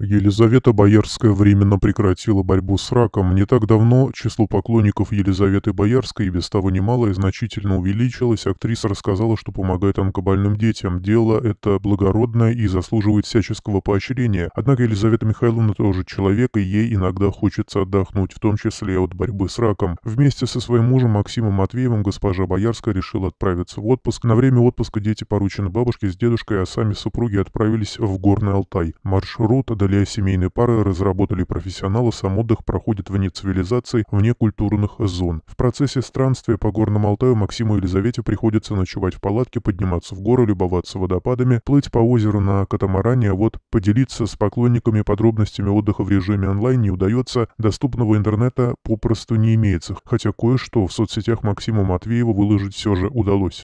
Елизавета Боярская временно прекратила борьбу с раком. Не так давно число поклонников Елизаветы Боярской и без того и значительно увеличилось. Актриса рассказала, что помогает онкобольным детям. Дело это благородное и заслуживает всяческого поощрения. Однако Елизавета Михайловна тоже человек, и ей иногда хочется отдохнуть, в том числе от борьбы с раком. Вместе со своим мужем Максимом Матвеевым госпожа Боярская решила отправиться в отпуск. На время отпуска дети поручены бабушке с дедушкой, а сами супруги отправились в Горный Алтай. Маршрут до для семейной пары разработали профессионалы, сам отдых проходит вне цивилизации, вне культурных зон. В процессе странствия по горному Алтаю Максиму и Елизавете приходится ночевать в палатке, подниматься в горы, любоваться водопадами, плыть по озеру на катамаране, а вот поделиться с поклонниками подробностями отдыха в режиме онлайн не удается, доступного интернета попросту не имеется, хотя кое-что в соцсетях Максима Матвеева выложить все же удалось.